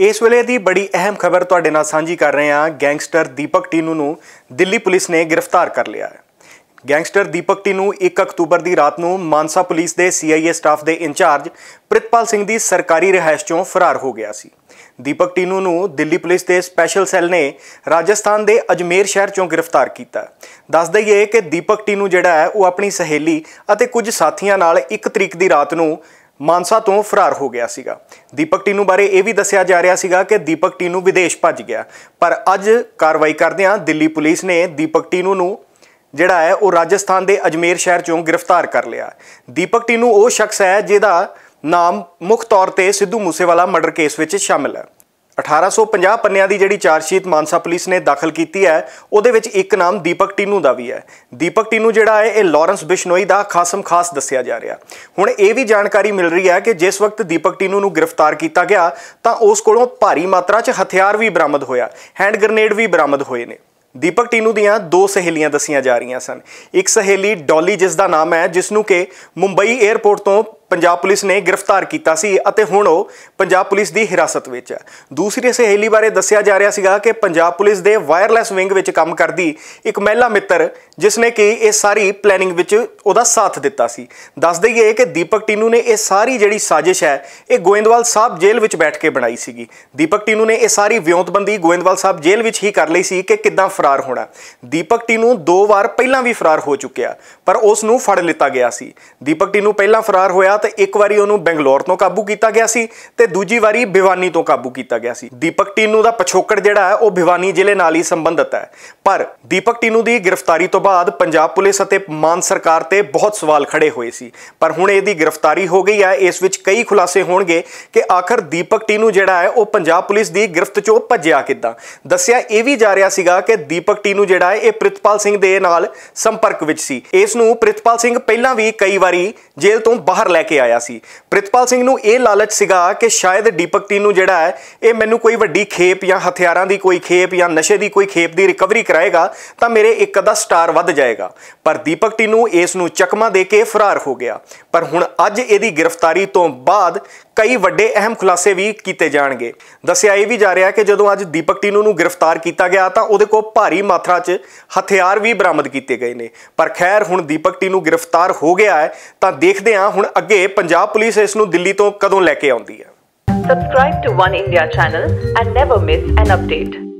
ਇਸ ਵੇਲੇ ਦੀ ਬੜੀ ਅਹਿਮ ਖਬਰ ਤੁਹਾਡੇ ਨਾਲ ਸਾਂਝੀ ਕਰ ਰਹੇ ਹਾਂ ਗੈਂਗਸਟਰ ਦੀਪਕ ਟੀਨੂ ਨੂੰ ਦਿੱਲੀ ਪੁਲਿਸ ਨੇ ਗ੍ਰਿਫਤਾਰ ਕਰ ਲਿਆ ਹੈ ਗੈਂਗਸਟਰ ਦੀਪਕ ਟੀਨੂ 1 ਅਕਤੂਬਰ ਦੀ ਰਾਤ ਨੂੰ ਮਾਨਸਾ ਪੁਲਿਸ ਦੇ ਸੀਆਈਏ ਸਟਾਫ ਦੇ ਇੰਚਾਰਜ ਪ੍ਰਿਤਪਾਲ ਸਿੰਘ ਦੀ ਸਰਕਾਰੀ ਰਿਹਾਇਸ਼ ਤੋਂ ਫਰਾਰ ਹੋ ਗਿਆ ਸੀ ਦੀਪਕ ਟੀਨੂ ਨੂੰ ਦਿੱਲੀ ਪੁਲਿਸ ਦੇ ਸਪੈਸ਼ਲ ਸੈੱਲ ਨੇ ਰਾਜਸਥਾਨ ਦੇ ਅਜਮੇਰ ਸ਼ਹਿਰ ਚੋਂ ਗ੍ਰਿਫਤਾਰ ਕੀਤਾ ਦੱਸ ਦਈਏ ਕਿ ਦੀਪਕ ਟੀਨੂ ਜਿਹੜਾ ਹੈ ਉਹ ਆਪਣੀ ਸਹੇਲੀ ਅਤੇ ਕੁਝ ਸਾਥੀਆਂ ਨਾਲ 1 ਤਰੀਕ ਦੀ ਰਾਤ ਨੂੰ ਮਾਨਸਾ ਤੋਂ ਫਰਾਰ ਹੋ ਗਿਆ ਸੀਗਾ ਦੀਪਕ ਟੀਨੂ ਬਾਰੇ ਇਹ ਵੀ ਦੱਸਿਆ ਜਾ ਰਿਹਾ ਸੀਗਾ ਕਿ ਦੀਪਕ ਟੀਨੂ ਵਿਦੇਸ਼ ਭੱਜ ਗਿਆ ਪਰ ਅੱਜ ਕਾਰਵਾਈ ਕਰਦਿਆਂ ਦਿੱਲੀ ਪੁਲਿਸ ਨੇ ਦੀਪਕ ਟੀਨੂ ਨੂੰ ਜਿਹੜਾ ਹੈ ਉਹ ਰਾਜਸਥਾਨ ਦੇ ਅਜਮੇਰ ਸ਼ਹਿਰ ਚੋਂ ਗ੍ਰਿਫਤਾਰ ਕਰ ਲਿਆ ਦੀਪਕ ਟੀਨੂ ਉਹ ਸ਼ਖਸ ਹੈ ਜਿਹਦਾ ਨਾਮ ਮੁੱਖ ਤੌਰ ਤੇ ਸਿੱਧੂ ਮੂਸੇਵਾਲਾ ਮਰਡਰ ਕੇਸ ਵਿੱਚ ਸ਼ਾਮਿਲ ਹੈ 1850 ਪੰਨਿਆਂ ਦੀ ਜਿਹੜੀ ਚਾਰਜ ਸ਼ੀਟ ਮਾਨਸਾ ਪੁਲਿਸ ਨੇ ਦਾਖਲ ਕੀਤੀ ਹੈ ਉਹਦੇ ਵਿੱਚ ਇੱਕ ਨਾਮ ਦੀਪਕ ਟੀਨੂ ਦਾ ਵੀ ਹੈ ਦੀਪਕ ਟੀਨੂ ਜਿਹੜਾ ਹੈ ਇਹ ਲਾਰੈਂਸ ਬਿਸ਼ਨੋਈ ਦਾ ਖਾਸਮ ਖਾਸ ਦੱਸਿਆ ਜਾ ਰਿਹਾ ਹੁਣ ਇਹ ਵੀ ਜਾਣਕਾਰੀ ਮਿਲ ਰਹੀ ਹੈ ਕਿ ਜਿਸ ਵਕਤ ਦੀਪਕ ਟੀਨੂ ਨੂੰ ਗ੍ਰਿਫਤਾਰ ਕੀਤਾ ਗਿਆ ਤਾਂ ਉਸ ਕੋਲੋਂ ਭਾਰੀ ਮਾਤਰਾ 'ਚ ਹਥਿਆਰ ਵੀ ਬਰਾਮਦ ਹੋਇਆ ਹੈਂਡ ਗ੍ਰਨੇਡ ਵੀ ਬਰਾਮਦ ਹੋਏ ਨੇ ਦੀਪਕ ਟੀਨੂ ਦੀਆਂ ਦੋ ਸਹੇਲੀਆਂ ਦੱਸੀਆਂ ਜਾ ਰਹੀਆਂ ਸਨ ਇੱਕ ਸਹੇਲੀ ਡੋਲੀ ਜਿਸ ਦਾ ਨਾਮ ਹੈ ਜਿਸ ਨੂੰ ਕਿ ਮੁੰਬਈ 에ਅਰਪੋਰਟ ਤੋਂ ਪੰਜਾਬ ਪੁਲਿਸ ਨੇ ਗ੍ਰਿਫਤਾਰ ਕੀਤਾ ਸੀ ਅਤੇ ਹੁਣ ਉਹ ਪੰਜਾਬ ਪੁਲਿਸ ਦੀ ਹਿਰਾਸਤ ਵਿੱਚ ਹੈ ਦੂਸਰੀ ਸਹੇਲੀ ਬਾਰੇ ਦੱਸਿਆ ਜਾ ਰਿਹਾ ਸੀਗਾ ਕਿ ਪੰਜਾਬ ਪੁਲਿਸ ਦੇ ਵਾਇਰਲੈਸ ਵਿੰਗ ਵਿੱਚ ਕੰਮ ਕਰਦੀ ਇੱਕ ਮਹਿਲਾ ਮਿੱਤਰ ਜਿਸ ਨੇ ਕਿ ਇਹ ਸਾਰੀ ਪਲੈਨਿੰਗ ਵਿੱਚ ਉਹਦਾ ਸਾਥ ਦਿੱਤਾ ਸੀ ਦੱਸ ਦਈਏ ਕਿ ਦੀਪਕ ਟੀਨੂ ਨੇ ਇਹ ਸਾਰੀ ਜਿਹੜੀ ਸਾਜ਼ਿਸ਼ ਹੈ ਇਹ ਗੋਇੰਦਵਾਲ ਸਾਹਿਬ ਜੇਲ੍ਹ ਵਿੱਚ ਬੈਠ ਕੇ ਬਣਾਈ ਸੀਗੀ ਦੀਪਕ ਟੀਨੂ ਨੇ ਇਹ ਸਾਰੀ ਵਿਉਂਤਬੰਦੀ ਗੋਇੰਦਵਾਲ ਸਾਹਿਬ ਜੇਲ੍ਹ ਵਿੱਚ ਹੀ ਕਰ ਲਈ ਸੀ ਕਿ ਕਿੱਦਾਂ ਫਰਾਰ ਹੋਣਾ ਦੀਪਕ ਟੀਨੂ ਦੋ ਵਾਰ ਪਹਿਲਾਂ ਵੀ ਫਰਾਰ ਹੋ ਚੁੱਕਿਆ ਪਰ ਉਸ ਨੂੰ ਫੜ ਲਿੱਤਾ ਗਿਆ ਸੀ ਦੀਪਕ ਟੀਨੂ ਪਹਿਲਾਂ ਫਰਾਰ ਹੋਇਆ ਤਾਂ ਇੱਕ ਵਾਰੀ ਉਹਨੂੰ ਬੰਗਲੌਰ ਤੋਂ ਕਾਬੂ ਕੀਤਾ ਗਿਆ ਸੀ ਤੇ ਦੂਜੀ ਵਾਰੀ ਭਿਵਾਨੀ ਤੋਂ ਕਾਬੂ ਕੀਤਾ ਗਿਆ ਸੀ ਦੀਪਕ ਟੀਨੂ ਦਾ ਪਛੋਕੜ ਜਿਹੜਾ ਹੈ ਉਹ ਭਿਵਾਨੀ ਜ਼ਿਲ੍ਹੇ ਨਾਲ ਹੀ ਸੰਬੰਧਤ ਹੈ ਪਰ ਦੀਪਕ ਟੀਨੂ ਦੀ ਗ੍ਰਿਫਤਾਰੀ ਤੋਂ ਬਾਅਦ ਪੰਜਾਬ ਪੁਲਿਸ ਅਤੇ ਮਾਨ ਸਰਕਾਰ ਤੇ ਬਹੁਤ ਸਵਾਲ ਖੜੇ ਹੋਏ ਸੀ ਪਰ ਹੁਣ ਇਹਦੀ ਗ੍ਰਿਫਤਾਰੀ ਹੋ ਗਈ ਹੈ ਇਸ ਵਿੱਚ ਕਈ ਖੁਲਾਸੇ ਹੋਣਗੇ ਕਿ ਆਖਰ ਦੀਪਕ ਟੀਨੂ ਜਿਹੜਾ ਹੈ ਉਹ ਪੰਜਾਬ ਪੁਲਿਸ ਦੀ ਗ੍ਰਿਫਤ ਚੋਂ ਭੱਜਿਆ ਕਿੱਦਾਂ ਦੱਸਿਆ ਇਹ ਵੀ ਜਾ ਰਿਹਾ ਸੀਗਾ ਕਿ ਦੀਪਕ ਟੀਨੂ ਜਿਹੜਾ ਹੈ ਇਹ ਪ੍ਰਿਤਪਾਲ ਸਿੰਘ ਦੇ ਨਾਲ ਸੰਪਰਕ ਵਿੱਚ ਸੀ ਇਸ ਨੂੰ ਪ੍ਰਿਤਪਾਲ ਸਿੰਘ ਪਹਿਲਾਂ ਵੀ ਕਈ ਵਾਰੀ ਜੇਲ੍ਹ ਤੋਂ ਬਾਹਰ ਲੈ ਲੈ ਕੇ ਆਇਆ ਸੀ ਪ੍ਰਿਤਪਾਲ ਸਿੰਘ ਨੂੰ ਇਹ ਲਾਲਚ ਸੀਗਾ ਕਿ ਸ਼ਾਇਦ ਦੀਪਕ ਨੂੰ ਜਿਹੜਾ ਹੈ ਇਹ ਮੈਨੂੰ ਕੋਈ ਵੱਡੀ ਖੇਪ ਜਾਂ ਹਥਿਆਰਾਂ ਦੀ ਕੋਈ ਖੇਪ ਜਾਂ ਨਸ਼ੇ ਦੀ ਕੋਈ ਖੇਪ ਦੀ ਰਿਕਵਰੀ ਕਰਾਏਗਾ ਤਾਂ ਮੇਰੇ ਇੱਕ ਅਦਾ ਸਟਾਰ ਵੱਧ ਜਾਏਗਾ ਪਰ ਦੀਪਕ ਨੂੰ ਇਸ ਨੂੰ ਚਕਮਾ ਦੇ ਕੇ ਫਰਾਰ ਹੋ ਗਿਆ ਪਰ ਹੁਣ ਅੱਜ ਇਹਦੀ ਗ੍ਰਿਫਤਾਰੀ ਤੋਂ ਬਾਅਦ ਕਈ ਵੱਡੇ ਅਹਿਮ ਖੁਲਾਸੇ ਵੀ ਕੀਤੇ ਜਾਣਗੇ ਦੱਸਿਆ ਇਹ ਵੀ ਜਾ ਰਿਹਾ ਕਿ ਜਦੋਂ ਅੱਜ ਦੀਪਕ ਟੀਨੂ ਨੂੰ ਗ੍ਰਿਫਤਾਰ ਕੀਤਾ ਗਿਆ ਤਾਂ ਉਹਦੇ ਕੋਲ ਭਾਰੀ ਮਾਤਰਾ 'ਚ ਹਥਿਆਰ ਵੀ ਬਰਾਮਦ ਕੀਤੇ ਗਏ ਨੇ ਪਰ ਖੈਰ ਹੁਣ ਦੀਪਕ ਨੂੰ ਗ੍ਰਿਫਤਾਰ ਹੋ ਗਿਆ ਹੈ ਤਾਂ ਦੇਖਦੇ ਹਾਂ ਹੁਣ ਅੱਗੇ ਅੱਗੇ ਪੰਜਾਬ ਪੁਲਿਸ ਇਸ ਨੂੰ ਦਿੱਲੀ ਤੋਂ ਕਦੋਂ ਲੈ ਕੇ ਆਉਂਦੀ ਹੈ subscribe to 1 India channel and never miss an update